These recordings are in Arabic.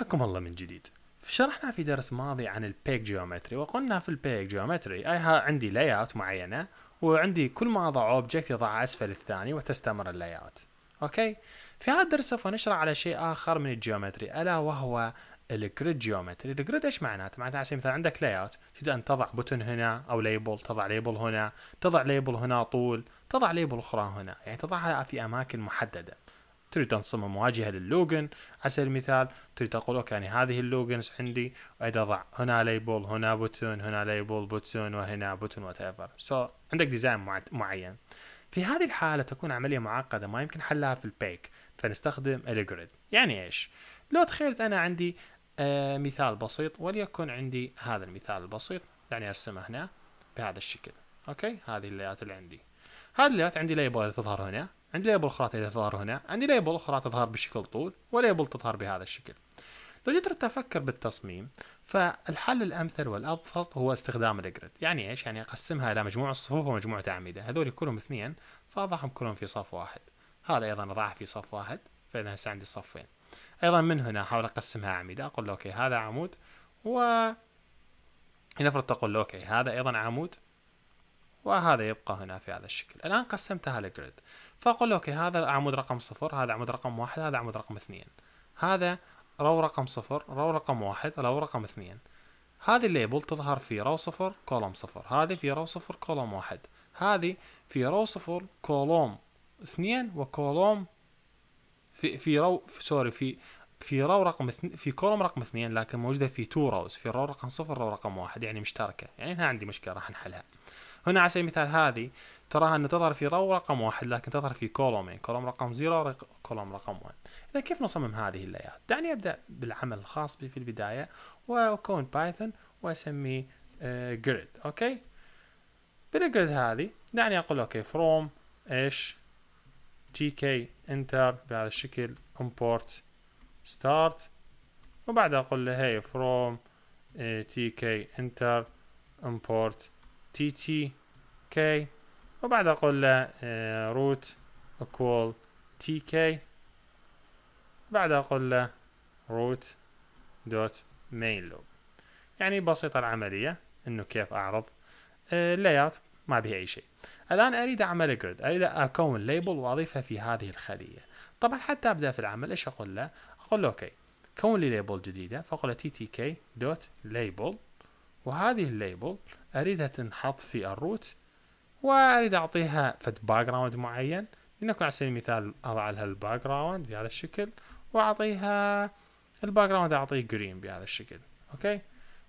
حياكم الله من جديد شرحنا في درس ماضي عن البيك جيومتري وقلنا في البيك جيومتري ها عندي لاي اوت معينه وعندي كل ما اضع اوبجكت يضع اسفل الثاني وتستمر اللاي اوت اوكي في هذا الدرس سوف نشرح على شيء اخر من الجيومتري الا وهو الجريد جيومتري الجريد ايش معناته معناته على سبيل المثال عندك لاي اوت تريد ان تضع بوتن هنا او ليبل تضع ليبل هنا تضع ليبل هنا طول تضع ليبل اخرى هنا يعني تضعها في اماكن محدده تريد تصمم واجهه للوجن على سبيل المثال تريد تقول اوكي يعني هذه اللوجنز عندي واذا اضع هنا ليبل هنا بوتون هنا ليبل بوتون وهنا بوتون وات ايفر سو عندك ديزاين معين في هذه الحاله تكون عمليه معقده ما يمكن حلها في البيك فنستخدم الجريد يعني ايش لو تخيلت انا عندي آه مثال بسيط وليكن عندي هذا المثال البسيط يعني ارسمه هنا بهذا الشكل اوكي هذه الليات اللي عندي هذه الليات عندي ليبل تظهر هنا عندي ليبل اخرى تظهر هنا عندي ليبل اخرى تظهر بشكل طول وليبل تظهر بهذا الشكل لو جيت افكر بالتصميم فالحل الامثل والابسط هو استخدام الجريد يعني ايش يعني اقسمها الى مجموعه صفوف ومجموعه اعمده هذول كلهم اثنين فاضعهم كلهم في صف واحد هذا ايضا اضعه في صف واحد فانا هسه عندي صفين ايضا من هنا احاول اقسمها اعمده اقول له اوكي هذا عمود و لنفرض تقول له اوكي هذا ايضا عمود وهذا يبقى هنا في هذا الشكل الان قسمتها لجريد فاقول اوكي هذا عمود رقم صفر هذا عمود رقم واحد هذا عمود رقم اثنين هذا رو رقم صفر رو رقم واحد رو رقم اثنين هذه الليبل تظهر في رو صفر كولوم صفر هذه في رو صفر كولوم واحد هذه في رو صفر كولوم اثنين وكولوم في في رو سوري في في رو رقم اثنين في كولوم رقم اثنين لكن موجوده في تو روز في رو رقم صفر رو رقم واحد يعني مشتركه يعني ها عندي مشكله راح نحلها هنا على سبيل المثال هذه تراها انه تظهر في رو رقم واحد لكن تظهر في كولومين كولوم رقم زيرو رق... كولوم رقم 1 اذا كيف نصمم هذه اللايات دعني ابدا بالعمل الخاص بي في البدايه واكون بايثون واسميه جريد آه، uh, اوكي بالجريد هذه دعني اقول اوكي فروم ايش تي كي انتر بهذا الشكل امبورت ستارت وبعدها اقول له هي فروم تي كي انتر امبورت تي تي كي وبعد اقول له روت اكوال تي كي بعد اقول له روت دوت مين لوب يعني بسيطة العملية انه كيف اعرض اللايات آه، ما بها اي شيء الان اريد اعمل جريد اريد اكون ليبل واضيفها في هذه الخلية طبعا حتى ابدا في العمل ايش اقول له اقول له اوكي كون لي ليبل جديدة فاقول له تي تي كي دوت ليبل وهذه الليبل اريدها تنحط في الروت واريد اعطيها فد باك جراوند معين لنكن على سبيل المثال اضع لها الباك جراوند بهذا الشكل واعطيها الباك جراوند اعطيه جرين بهذا الشكل اوكي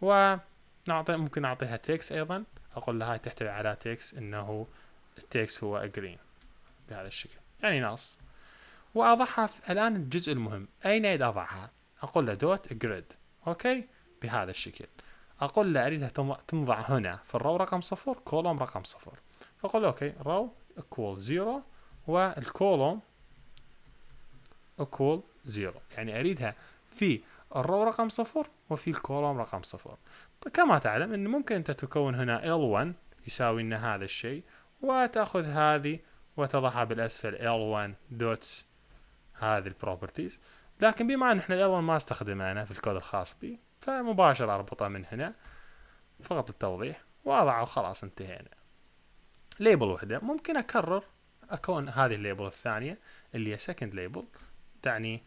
ونعطي ممكن اعطيها تكس ايضا اقول لها تحتوي على تكس انه التكس هو جرين بهذا الشكل يعني نص واضعها الان الجزء المهم اين اضعها اقول له دوت جريد اوكي بهذا الشكل أقول له أريدها تنضع هنا في الرو رقم صفر كولوم رقم صفر فأقول أوكي رو equal زيرو والكولوم equal زيرو يعني أريدها في الرو رقم صفر وفي الكولوم رقم صفر كما تعلم أن ممكن أنت تكون هنا L1 يساوي لنا هذا الشيء وتأخذ هذه وتضعها بالأسفل L1 دوتس هذه البروبرتيز لكن بما أن احنا L1 ما استخدمناه أنا في الكود الخاص بي فمباشرة اربطه من هنا فقط للتوضيح واضعه وخلاص انتهينا ليبل وحده ممكن اكرر اكون هذه الليبل الثانية اللي هي سكند ليبل تعني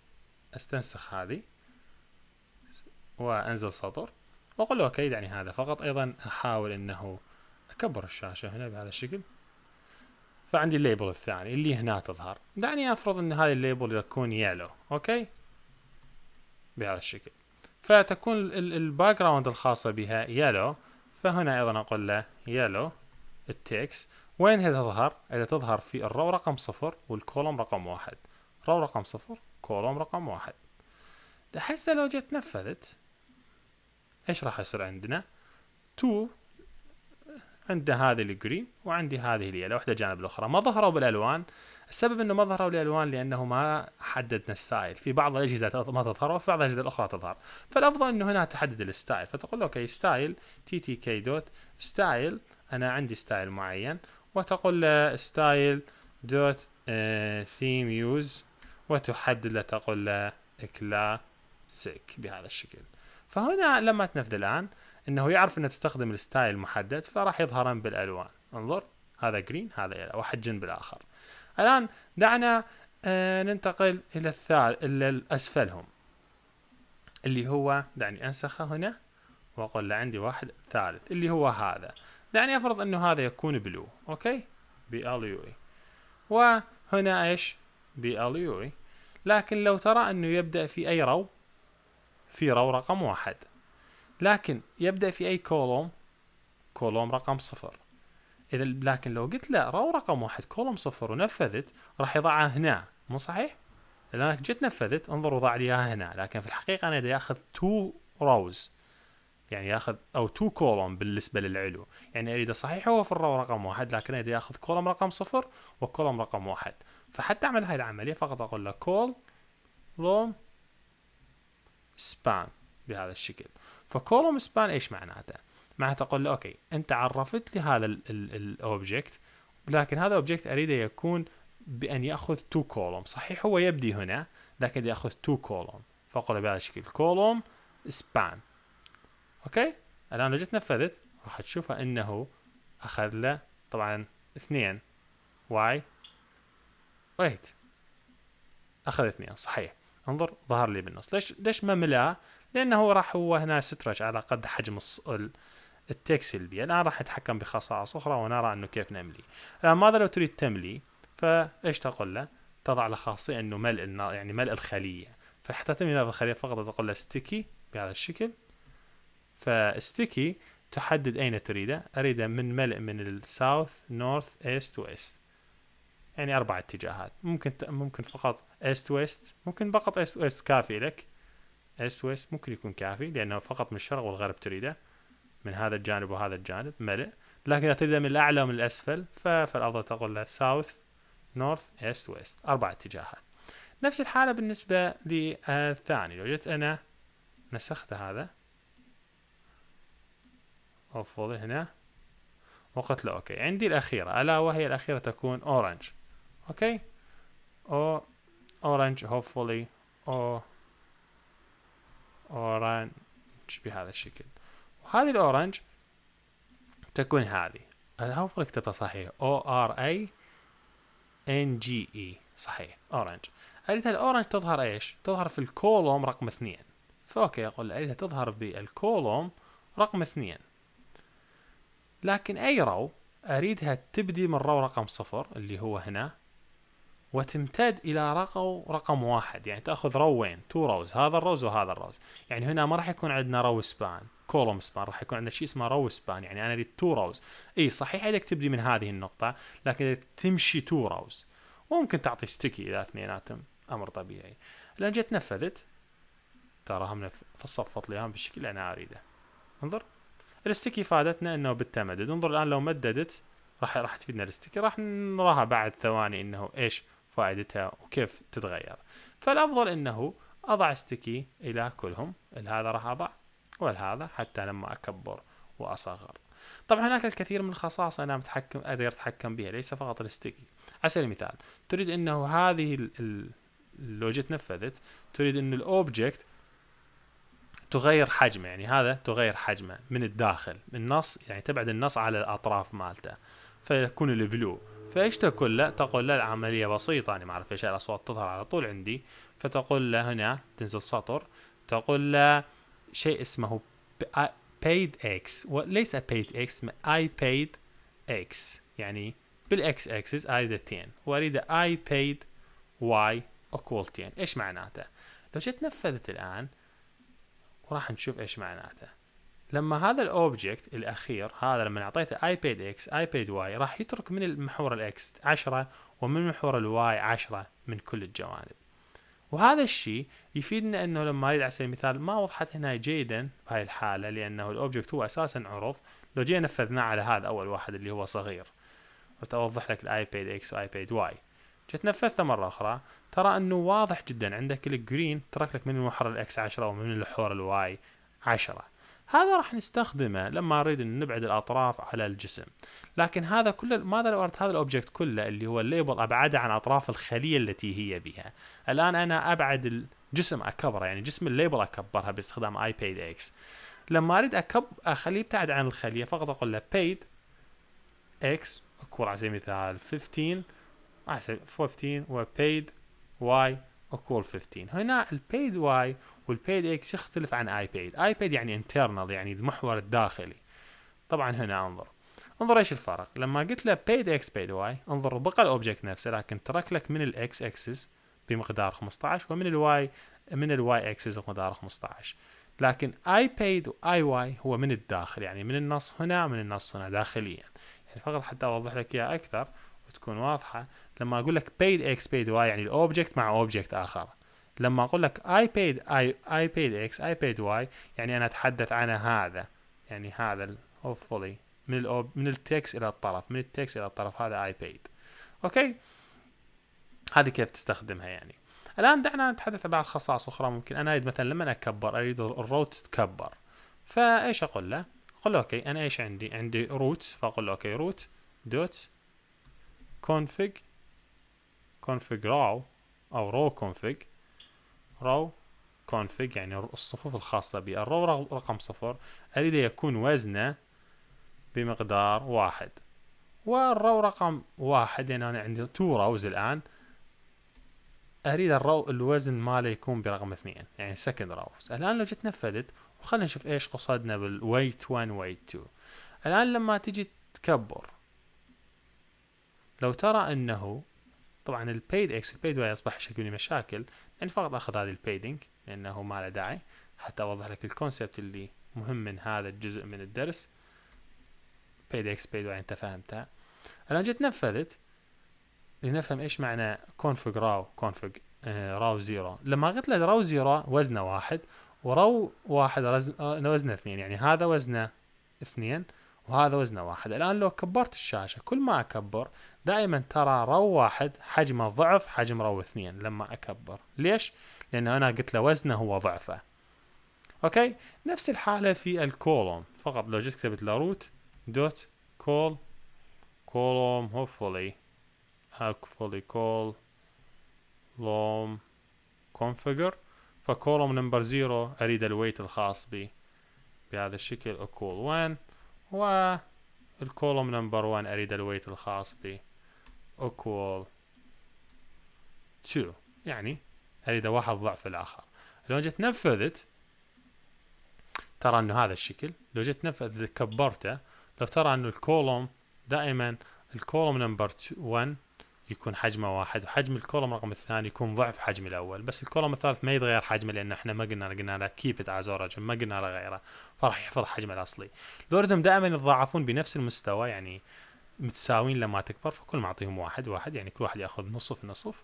استنسخ هذه وانزل سطر واقول له اوكي دعني هذا فقط ايضا احاول انه اكبر الشاشة هنا بهذا الشكل فعندي الليبل الثاني اللي هنا تظهر دعني افرض ان هذه الليبل يكون يلو اوكي بهذا الشكل فتكون الباك جراوند الخاصة بها يلو فهنا ايضا اقول له يلو التكس وين هي تظهر؟ إذا تظهر في الرو رقم صفر والكولوم رقم واحد رو رقم صفر كولوم رقم واحد هسه لو جت نفذت ايش راح يصير عندنا؟ تو عنده هذه الجرين وعندي هذه اليلو وحده جانب الأخرى ما ظهروا بالألوان السبب انه ما ظهروا لي الوان لانه ما حددنا الستايل في بعض الاجهزه ما تظهر وفي بعض الاجهزه الاخرى تظهر فالافضل انه هنا تحدد الستايل فتقول اوكي ستايل تي تي كي دوت ستايل انا عندي ستايل معين وتقول له ستايل دوت ثيم يوز وتحدد له تقول له كلاسيك بهذا الشكل فهنا لما تنفذ الان انه يعرف انه تستخدم الستايل المحدد فراح يظهران بالالوان انظر هذا جرين هذا يلا واحد جنب الاخر الآن دعنا آه، ننتقل إلى الثالث إلى أسفلهم اللي هو دعني أنسخه هنا وأقول له عندي واحد ثالث اللي هو هذا دعني أفرض أنه هذا يكون بلو أوكي بي ال يو اي وهنا إيش بي ال يو اي لكن لو ترى أنه يبدأ في أي رو في رو رقم واحد لكن يبدأ في أي كولوم كولوم رقم صفر اذا لكن لو قلت لا رو رقم واحد كولوم صفر ونفذت راح يضعها هنا مو صحيح؟ لانك انا جيت نفذت انظر وضع لي اياها هنا لكن في الحقيقه انا اذا اخذ تو روز يعني ياخذ او تو كولوم بالنسبه للعلو يعني اريده صحيح هو في الرو رقم واحد لكن اذا اخذ كولوم رقم صفر وكولوم رقم واحد فحتى اعمل هاي العمليه فقط اقول له كول لوم سبان بهذا الشكل فكولوم سبان ايش معناته معناها تقول له اوكي انت عرفت لي هذا الاوبجكت لكن هذا الاوبجكت اريده يكون بان ياخذ تو كولوم صحيح هو يبدي هنا لكن ياخذ تو كولوم فاقول بهذا الشكل كولوم سبان اوكي الان لو جيت نفذت راح تشوفها انه اخذ له طبعا اثنين واي ويت اخذ اثنين صحيح انظر ظهر لي بالنص ليش ليش ما ملاه لانه راح هو هنا سترتش على قد حجم التيك سلبي الآن راح نتحكم بخصائص أخرى ونرى أنه كيف نملي الآن آه، ماذا لو تريد تملي فإيش تقول له تضع له خاصية أنه ملء يعني ملء الخلية فحتى تملي هذه الخلية فقط تقول له ستيكي بهذا الشكل فستيكي تحدد أين تريده أريده من ملء من الساوث نورث ايست ويست يعني أربع اتجاهات ممكن ممكن فقط ايست ويست ممكن فقط ايست ويست كافي لك ايست ويست ممكن يكون كافي لأنه فقط من الشرق والغرب تريده من هذا الجانب وهذا الجانب ملئ لكن إذا تبدا من الأعلى ومن الأسفل فالأفضل تقول له ساوث نورث ايست ويست أربع اتجاهات نفس الحالة بالنسبة للثاني لو جيت أنا نسخت هذا افضل هنا وقلت له اوكي عندي الاخيره الا وهي الاخيره تكون اورنج اوكي او اورنج هوبفولي او اورنج بهذا الشكل هذه الأورنج تكون هذه هو فرق كتبتها صحيح O R A N G E صحيح أورنج أريدها الأورنج تظهر إيش؟ تظهر في الكولوم رقم اثنين فأوكي أقول أريدها تظهر بالكولوم رقم اثنين لكن أي رو أريدها تبدي من رو رقم صفر اللي هو هنا وتمتد إلى رقم رقم واحد يعني تأخذ روين تو روز هذا الروز وهذا الروز يعني هنا ما راح يكون عندنا رو سبان كولوم سبان راح يكون عندنا شيء اسمه رو سبان يعني انا اريد تو روز اي صحيح انك تبدي من هذه النقطه لكن تمشي تو روز وممكن تعطي ستيكي اذا اثنيناتهم امر طبيعي لان جت نفذت ترى هم صفت لي بالشكل اللي انا اريده انظر الستيكي فادتنا انه بالتمدد انظر الان لو مددت راح راح تفيدنا الستيكي راح نراها بعد ثواني انه ايش فائدتها وكيف تتغير فالافضل انه اضع ستيكي الى كلهم هذا راح اضع ولهذا حتى لما أكبر وأصغر طبعا هناك الكثير من الخصائص أنا متحكم أقدر أتحكم بها ليس فقط الستيكي على سبيل المثال تريد أنه هذه لو جيت نفذت تريد أن الأوبجكت تغير حجمه يعني هذا تغير حجمه من الداخل من النص يعني تبعد النص على الأطراف مالته فيكون البلو فايش تقول له؟ تقول له العملية بسيطة أنا ما أعرف ليش الأصوات تظهر على طول عندي فتقول له هنا تنزل سطر تقول له شيء اسمه paid x وليس paid x I paid x يعني بالاكس اكسس اريد التين واريد I paid y equal تين ايش معناته؟ لو جيت نفذت الان وراح نشوف ايش معناته لما هذا الاوبجكت الاخير هذا لما اعطيته اي بيد اكس اي بيد واي راح يترك من المحور الاكس 10 ومن محور الواي 10 من كل الجوانب وهذا الشيء يفيدنا انه لما اريد على سبيل المثال ما وضحت هنا جيدا بهاي الحاله لانه الاوبجكت هو اساسا عرض لو جينا نفذناه على هذا اول واحد اللي هو صغير وتوضح لك الايباد اكس وايباد واي جيت نفذته مره اخرى ترى انه واضح جدا عندك الجرين ترك لك من المحور الاكس 10 ومن الحور الواي 10 هذا راح نستخدمه لما نريد ان نبعد الاطراف على الجسم لكن هذا كل ماذا لو اردت هذا الاوبجكت كله اللي هو الليبل ابعده عن اطراف الخليه التي هي بها الان انا ابعد الجسم اكبره يعني جسم الليبل اكبرها باستخدام اي اكس لما اريد أكب اخليه يبتعد عن الخليه فقط اقول له paid x اكبر على سبيل المثال 15 على 15 و paid y وكول 15 هنا البيد واي والبيد اكس يختلف عن اي بيد اي بيد يعني انترنال يعني المحور الداخلي طبعا هنا انظر انظر ايش الفرق لما قلت له paid x paid y انظر بقى الاوبجكت نفسه لكن ترك لك من الاكس اكسس بمقدار 15 ومن الواي من الواي اكسس بمقدار 15 لكن اي paid واي واي هو من الداخل يعني من النص هنا ومن النص هنا داخليا يعني فقط حتى اوضح لك اياه اكثر وتكون واضحه لما اقول لك paid x paid y يعني الاوبجكت مع اوبجكت اخر لما اقول لك I paid I, I paid x I paid y يعني انا اتحدث عن هذا يعني هذا hopefully من الأوب من التكس الى الطرف من التكس الى الطرف هذا I paid اوكي هذه كيف تستخدمها يعني الان دعنا نتحدث عن بعض خصائص اخرى ممكن انا اريد مثلا لما اكبر اريد الروت تكبر فايش اقول له اقول له اوكي انا ايش عندي عندي روت فاقول له اوكي روت دوت config config raw او raw config raw config يعني الصفوف الخاصة بي الرو رقم صفر أريد يكون وزنه بمقدار واحد والرو رقم واحد يعني أنا عندي تو روز الآن أريد الرو الوزن ماله يكون برقم اثنين يعني سكند روز الآن لو جيت نفذت وخلنا نشوف إيش قصدنا بالويت 1 ويت 2 الآن لما تجي تكبر لو ترى انه طبعا البيد اكس والبيد واي اصبح يشكل لي مشاكل يعني فقط اخذ هذه البيدنج لانه ما له داعي حتى اوضح لك الكونسبت اللي مهم من هذا الجزء من الدرس بيد اكس بيد واي انت فهمتها الان جيت نفذت لنفهم ايش معنى كونفج راو كونفج راو زيرو لما قلت له راو زيرو وزنه واحد وراو واحد آه، وزنه اثنين يعني هذا وزنه اثنين وهذا وزنه واحد الآن لو كبرت الشاشة كل ما أكبر دائما ترى رو واحد حجمه ضعف حجم رو اثنين لما أكبر ليش؟ لأنه أنا قلت له وزنه هو ضعفه أوكي نفس الحالة في الكولوم فقط لو جيت كتبت لروت دوت كول كولوم هوفلي هوفلي كول لوم كونفيجر فكولوم نمبر زيرو أريد الويت الخاص بي بهذا الشكل أكول 1 والكولوم نمبر 1 اريد الويت الخاص بي equal 2 يعني اريد واحد ضعف الاخر لو جيت نفذت ترى انه هذا الشكل لو جيت نفذت كبرته لو ترى انه الكولوم دائما الكولوم نمبر 1 يكون حجمه واحد وحجم الكولوم رقم الثاني يكون ضعف حجم الاول بس الكولوم الثالث ما يتغير حجمه لان احنا ما قلنا قلنا له كيب ات از ما قلنا له غيره فراح يحفظ حجمه الاصلي لوردهم دائما يتضاعفون بنفس المستوى يعني متساويين لما تكبر فكل ما اعطيهم واحد واحد يعني كل واحد ياخذ نصف نصف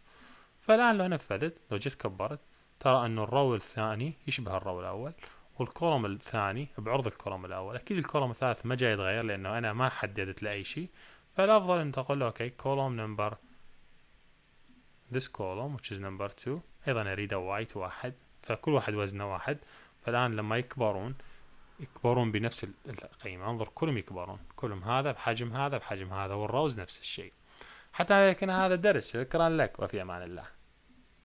فالان لو نفذت لو جيت كبرت ترى انه الرو الثاني يشبه الرو الاول والكولوم الثاني بعرض الكولوم الاول اكيد الكولوم الثالث ما جاي يتغير لانه انا ما حددت له اي شيء فالافضل ان تقول له اوكي كولوم نمبر this column which is number 2 ايضا اريده white واحد فكل واحد وزنه واحد فالان لما يكبرون يكبرون بنفس القيمة انظر كلهم يكبرون كلهم هذا بحجم هذا بحجم هذا والروز نفس الشيء حتى لكن هذا درس شكرا لك وفي امان الله